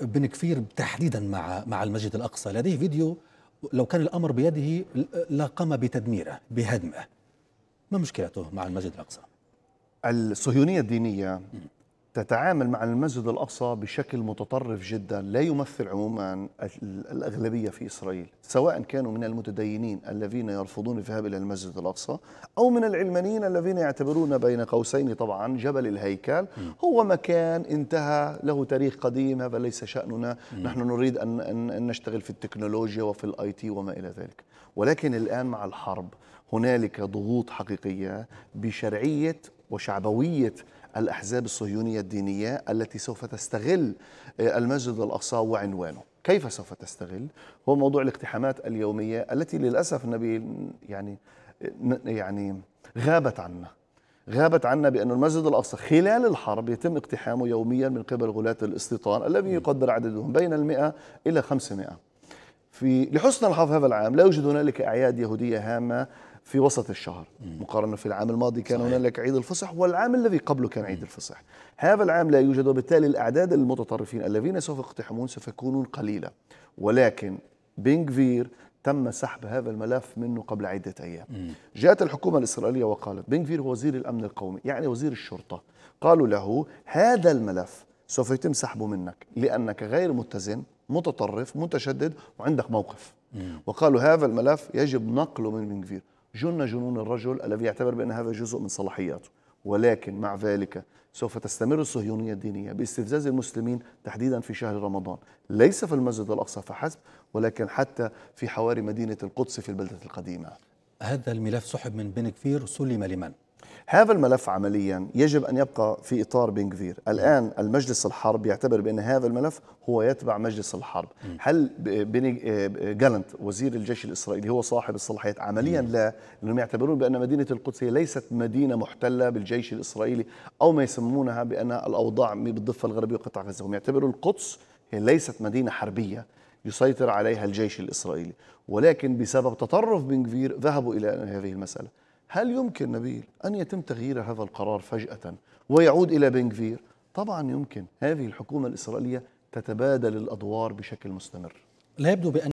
بن كفير تحديدا مع مع المسجد الاقصى لديه فيديو لو كان الامر بيده لقام بتدميره بهدمه ما مشكلته مع المسجد الاقصى الصهيونيه الدينيه تتعامل مع المسجد الأقصى بشكل متطرف جدا لا يمثل عموما الأغلبية في إسرائيل سواء كانوا من المتدينين الذين يرفضون الذهاب إلى المسجد الأقصى أو من العلمانيين الذين يعتبرون بين قوسين طبعا جبل الهيكل هو مكان انتهى له تاريخ قديم هذا ليس شأننا نحن نريد أن نشتغل في التكنولوجيا وفي الآي تي وما إلى ذلك ولكن الآن مع الحرب هنالك ضغوط حقيقية بشرعية وشعبوية الأحزاب الصهيونية الدينية التي سوف تستغل آه، المسجد الأقصى وعنوانه كيف سوف تستغل هو موضوع الاقتحامات اليومية التي للأسف النبي يعني آه، يعني غابت عنا غابت عنا بأن المسجد الأقصى خلال الحرب يتم اقتحامه يوميا من قبل غلاة الاستيطان الذي يقدر عددهم بين المئة إلى خمسمائة في لحسن الحظ هذا العام لا يوجد هنالك أعياد يهودية هامة في وسط الشهر مقارنة في العام الماضي كان صحيح. هنالك عيد الفصح والعام الذي قبله كان عيد الفصح هذا العام لا يوجد وبالتالي الأعداد المتطرفين الذين سوف يقتحمون سوف يكونون قليلة ولكن بنغفير تم سحب هذا الملف منه قبل عدة أيام مم. جاءت الحكومة الإسرائيلية وقالت بنغفير هو وزير الأمن القومي يعني وزير الشرطة قالوا له هذا الملف سوف يتم سحبه منك لأنك غير متزن متطرف متشدد وعندك موقف وقالوا هذا الملف يجب نقله من بن جن جنون الرجل الذي يعتبر بأن هذا جزء من صلاحياته ولكن مع ذلك سوف تستمر الصهيونية الدينية باستفزاز المسلمين تحديدا في شهر رمضان ليس في المسجد الأقصى فحسب ولكن حتى في حواري مدينة القدس في البلدة القديمة هذا الملف سحب من بن كفير سلم لمن؟ هذا الملف عمليا يجب أن يبقى في إطار بنغفير الآن المجلس الحرب يعتبر بأن هذا الملف هو يتبع مجلس الحرب م. هل بني آه، جالنت وزير الجيش الإسرائيلي هو صاحب الصلاحيات عمليا م. لا لأنهم يعتبرون بأن مدينة القدس هي ليست مدينة محتلة بالجيش الإسرائيلي أو ما يسمونها بأن الأوضاع بالضفة الغربية وقطاع غزة هم يعتبروا القدس هي ليست مدينة حربية يسيطر عليها الجيش الإسرائيلي ولكن بسبب تطرف بنغفير ذهبوا إلى هذه المسألة هل يمكن نبيل أن يتم تغيير هذا القرار فجأة ويعود إلى بنغفير؟ طبعا يمكن هذه الحكومة الإسرائيلية تتبادل الأدوار بشكل مستمر لا يبدو بأن